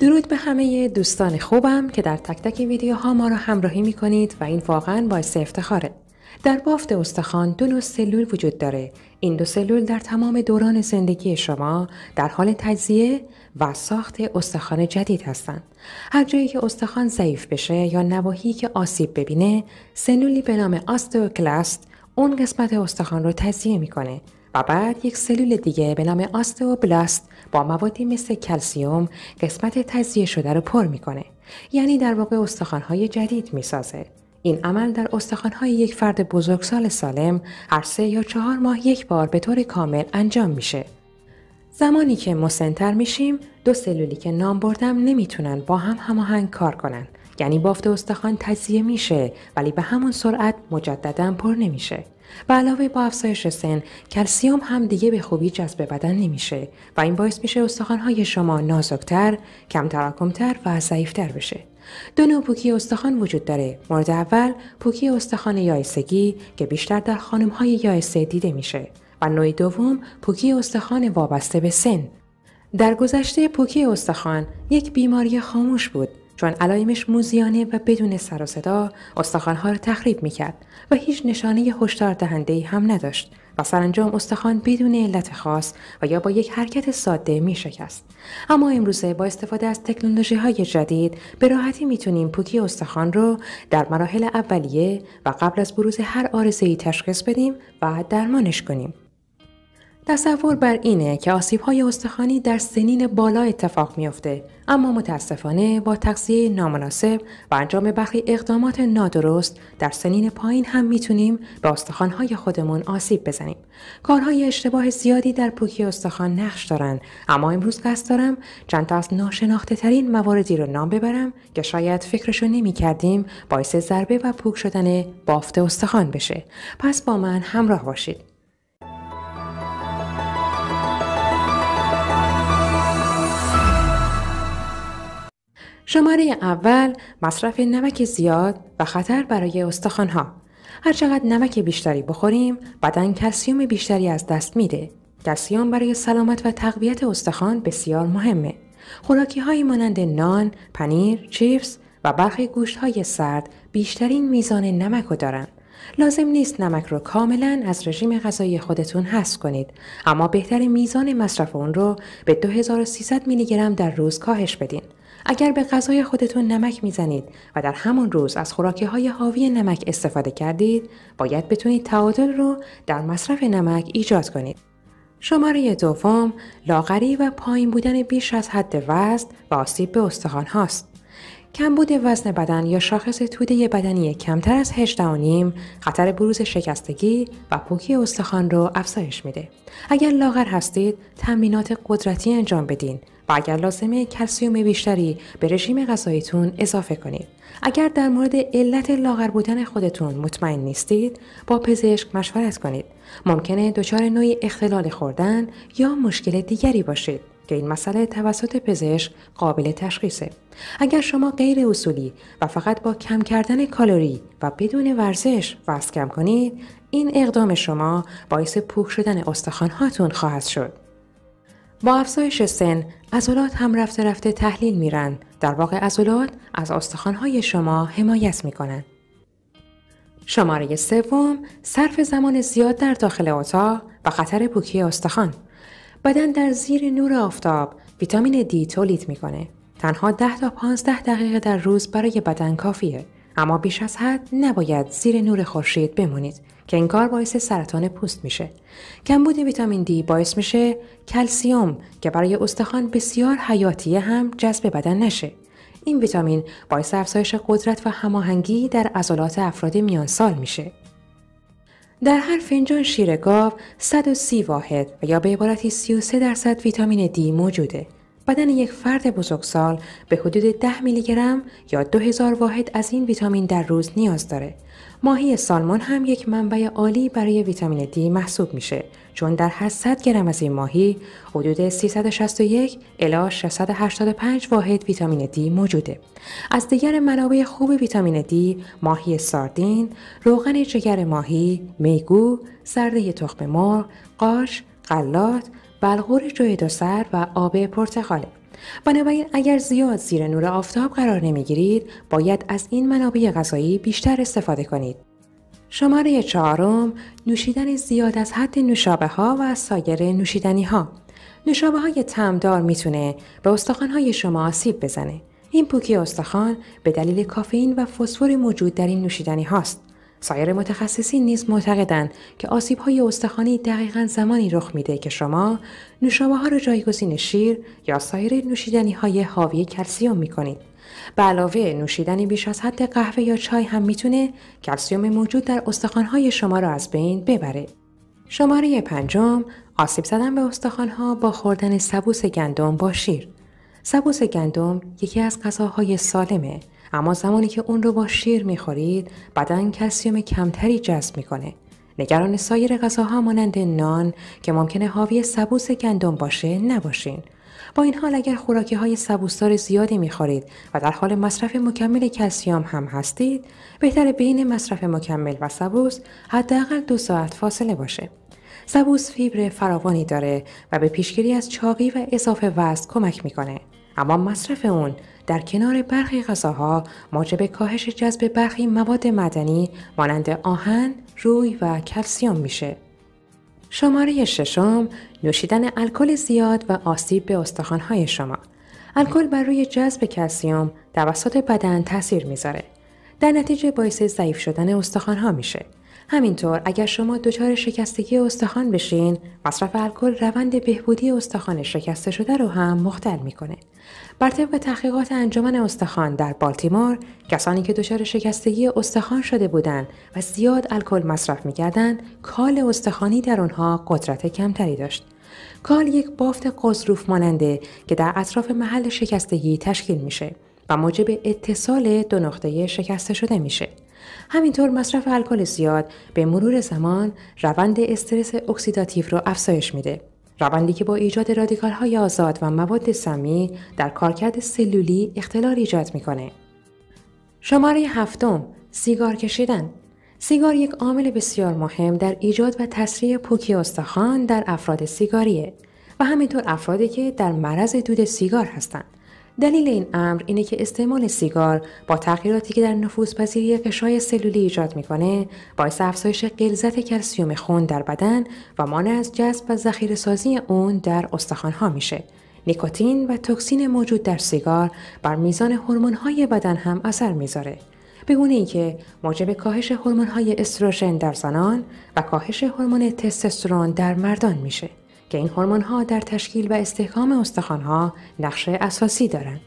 درود به همه دوستان خوبم که در تک تک ویدیوها ما را همراهی می کنید و این واقعا باعث افتخاره. در بافت استخوان دو نوع سلول وجود داره. این دو سلول در تمام دوران زندگی شما در حال تجزیه و ساخت استخوان جدید هستند. هر جایی که استخوان ضعیف بشه یا نواحی که آسیب ببینه، سلولی به نام آستوکلاست اون قسمت استخوان رو تجزیه میکنه و بعد یک سلول دیگه به نام آستئوبلاست با موادی مثل کلسیوم قسمت تجزیه شده رو پر میکنه یعنی در واقع استخوانهای جدید میسازه این عمل در استخوانهای یک فرد بزرگسال سالم هر سه یا چهار ماه یک بار به طور کامل انجام میشه زمانی که مسنتر میشیم دو سلولی که نام بردم نمیتونن با هم هماهنگ کار کنن یعنی بافت استخوان تجزیه میشه ولی به همون سرعت مجددا پر نمیشه به علاوه با افزایش سن کلسیوم هم دیگه به خوبی جذب بدن نمیشه و این باعث میشه استخوانهای شما نازکتر کم تراکمتر و ضعیفتر بشه دو نوع پوکی استخوان وجود داره مورد اول پوکی استخوان یایسگی که بیشتر در خانمهای یایسه دیده میشه و نوع دوم پوکی استخوان وابسته به سن در گذشته پوکی استخوان یک بیماری خاموش بود چون علائمش موزیانه و بدون سر و صدا استخوانها را تخریب میکرد و هیچ نشانه هشدار دهندهای هم نداشت و سرانجام استخوان بدون علت خاص و یا با یک حرکت ساده میشکست. اما امروزه با استفاده از تکنولوژی های جدید به راحتی میتونیم پوکی استخوان رو در مراحل اولیه و قبل از بروز هر آرزه تشخیص بدیم و درمانش کنیم. تصور بر اینه که آسیب های استخوانی در سنین بالا اتفاق میافته اما متاسفانه با تقصیه نامناسب و انجام برخی اقدامات نادرست در سنین پایین هم میتونیم به های خودمون آسیب بزنیم کارهای اشتباه زیادی در پوکی استخوان نقش دارن اما امروز قصد دارم چند تا از ناشناخته ترین مواردی رو نام ببرم که شاید فکرشو کردیم باعث ضربه و پوک شدن بافت استخوان بشه پس با من همراه باشید شماره اول مصرف نمک زیاد و خطر برای هر چقدر نمک بیشتری بخوریم بدن کلسیوم بیشتری از دست میده. کلسیوم برای سلامت و تقویت استخوان بسیار مهمه. خوراکی های مانند نان، پنیر، چیپس و برخی گوشت های سرد بیشترین میزان نمک رو دارن. لازم نیست نمک رو کاملا از رژیم غذایی خودتون حذف کنید اما بهتر میزان مصرف اون رو به 2300 میلی گرم در روز کاهش بدین اگر به غذای خودتون نمک میزنید و در همان روز از خوراکی های حاوی نمک استفاده کردید باید بتونید تعادل رو در مصرف نمک ایجاد کنید شماره دوم لاغری و پایین بودن بیش از حد وزن و آسیب به استخوان هاست کمبود وزن بدن یا شاخص توده بدنی کمتر از 18.5 خطر بروز شکستگی و پوکی استخوان رو افزایش میده. اگر لاغر هستید، تمرینات قدرتی انجام بدین و اگر لازمه کلسیوم بیشتری به رژیم غذاییتون اضافه کنید. اگر در مورد علت لاغر بودن خودتون مطمئن نیستید، با پزشک مشورت کنید. ممکنه دچار نوعی اختلال خوردن یا مشکل دیگری باشید. که این مسئله توسط پزشک قابل تشخیصه. اگر شما غیر اصولی و فقط با کم کردن کالوری و بدون ورزش وزن کم کنید، این اقدام شما باعث پوک شدن هاتون خواهد شد. با افزایش سن عضلات هم رفته رفته تحلیل میرن در واقع عضلات از استخوانهای شما حمایت میکنن شماره سوم صرف زمان زیاد در داخل اتاق و خطر پوکی استخوان بدن در زیر نور آفتاب ویتامین دی تولید میکنه تنها 10 تا 15 دقیقه در روز برای بدن کافیه اما بیش از حد نباید زیر نور خورشید بمونید که این کار باعث سرطان پوست میشه. کمبود ویتامین دی باعث میشه کلسیوم که برای استخوان بسیار حیاتیه هم جذب بدن نشه. این ویتامین باعث افزایش قدرت و هماهنگی در عضلات افراد میانسال میشه. در هر فنجان شیر گاو 130 واحد و یا به عبارتی 33 درصد ویتامین دی موجوده بدن یک فرد بزرگسال به حدود 10 میلی گرم یا 2000 واحد از این ویتامین در روز نیاز داره. ماهی سالمون هم یک منبع عالی برای ویتامین دی محسوب میشه چون در 100 گرم از این ماهی حدود 361 الی 685 واحد ویتامین دی موجوده. از دیگر منابع خوب ویتامین دی ماهی ساردین، روغن جگر ماهی، میگو، سرده تخم مرغ، قاش، قلات بلغور جای دو سر و آب پرتقاله. بنابراین اگر زیاد زیر نور آفتاب قرار نمیگیرید باید از این منابع غذایی بیشتر استفاده کنید. شماره چهارم نوشیدن زیاد از حد نوشابه ها و سایر نوشیدنی ها. نوشابه های تمدار میتونه به استخوان های شما آسیب بزنه. این پوکی استخوان به دلیل کافئین و فسفر موجود در این نوشیدنی هاست. سایر متخصصین نیز معتقدند که آسیب های استخوانی دقیقا زمانی رخ میده که شما نوشابه ها را جایگزین شیر یا سایر نوشیدنی های حاوی کلسیوم می کنید. به علاوه نوشیدنی بیش از حد قهوه یا چای هم میتونه کلسیوم موجود در های شما را از بین ببره. شماره پنجم آسیب زدن به ها با خوردن سبوس گندم با شیر. سبوس گندم یکی از غذاهای سالمه اما زمانی که اون رو با شیر میخورید بدن کلسیم کمتری جذب میکنه نگران سایر غذاها مانند نان که ممکنه حاوی سبوس گندم باشه نباشین با این حال اگر خوراکی های سبوسدار زیادی میخورید و در حال مصرف مکمل کلسیوم هم هستید بهتر بین مصرف مکمل و سبوس حداقل دو ساعت فاصله باشه سبوس فیبر فراوانی داره و به پیشگیری از چاقی و اضافه وزن کمک میکنه اما مصرف اون در کنار برخی غذاها موجب کاهش جذب برخی مواد مدنی مانند آهن، روی و کلسیوم میشه. شماره ششم نوشیدن الکل زیاد و آسیب به استخوان‌های شما الکل بر روی جذب کلسیوم توسط بدن تاثیر میذاره در نتیجه باعث ضعیف شدن استخوان‌ها میشه همینطور اگر شما دچار شکستگی استخوان بشین مصرف الکل روند بهبودی استخوان شکسته شده رو هم مختل میکنه بر طبق تحقیقات انجمن استخوان در بالتیمور کسانی که دچار شکستگی استخوان شده بودند و زیاد الکل مصرف میکردند کال استخوانی در آنها قدرت کمتری داشت کال یک بافت قزروف ماننده که در اطراف محل شکستگی تشکیل میشه و موجب اتصال دو نقطه شکسته شده میشه همینطور مصرف الکل زیاد به مرور زمان روند استرس اکسیداتیو رو افزایش میده. روندی که با ایجاد رادیکال های آزاد و مواد سمی در کارکرد سلولی اختلال ایجاد میکنه. شماره هفتم سیگار کشیدن سیگار یک عامل بسیار مهم در ایجاد و تسریع پوکی استخوان در افراد سیگاریه و همینطور افرادی که در مرض دود سیگار هستند. دلیل این امر اینه که استعمال سیگار با تغییراتی که در نفوذپذیری قشای سلولی ایجاد میکنه باعث افزایش غلظت کلسیوم خون در بدن و مانع از جذب و ذخیره سازی اون در استخوانها میشه نیکوتین و توکسین موجود در سیگار بر میزان های بدن هم اثر میذاره به گونه که موجب کاهش های استروژن در زنان و کاهش هورمون تستوسترون در مردان میشه که این هورمون ها در تشکیل و استحکام استخوان ها نقش اساسی دارند.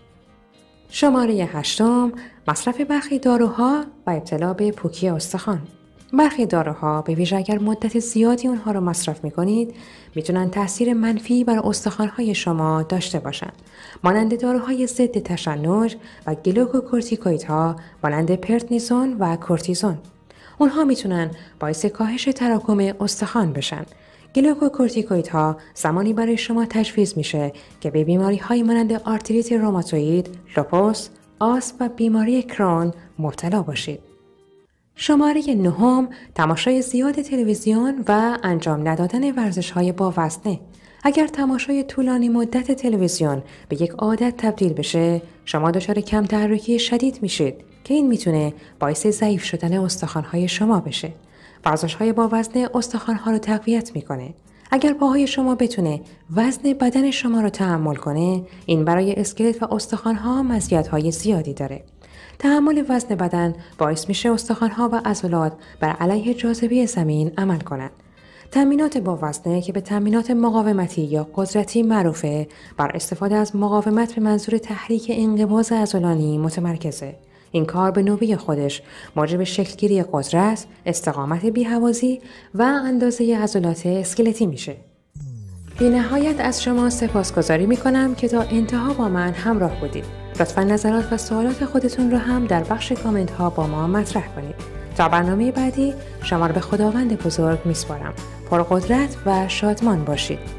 شماره هشتم مصرف برخی داروها و ابتلا به پوکی استخوان برخی داروها به ویژه اگر مدت زیادی اونها رو مصرف می کنید میتونن تاثیر منفی بر های شما داشته باشند مانند داروهای ضد تشنج و ها، مانند پرتنیزون و کورتیزون اونها میتونن باعث کاهش تراکم استخوان بشن ها زمانی برای شما تجویز میشه که به بیماری های مانند آرتریت روماتوید، لوپوس، آسپ و بیماری کرون مبتلا باشید. شماره نهم تماشای زیاد تلویزیون و انجام ندادن ورزش های با وزنه اگر تماشای طولانی مدت تلویزیون به یک عادت تبدیل بشه شما دچار کم تحرکی شدید میشید که این میتونه باعث ضعیف شدن های شما بشه ورزش های با وزن استخوان ها رو تقویت میکنه. اگر پاهای شما بتونه وزن بدن شما رو تحمل کنه این برای اسکلت و استخوان ها مزیت های زیادی داره. تحمل وزن بدن باعث میشه استخوان ها و عضلات بر علیه جاذبه زمین عمل کنند. تمرینات با وزنه که به تمرینات مقاومتی یا قدرتی معروفه بر استفاده از مقاومت به منظور تحریک انقباض عضلانی متمرکزه این کار به نوبه خودش موجب شکلگیری قدرت، استقامت بیهوازی و اندازه عضلات اسکلتی میشه. به نهایت از شما سپاسگزاری میکنم که تا انتها با من همراه بودید. لطفا نظرات و سوالات خودتون رو هم در بخش کامنت ها با ما مطرح کنید. تا برنامه بعدی شما رو به خداوند بزرگ میسپارم. پرقدرت و شادمان باشید.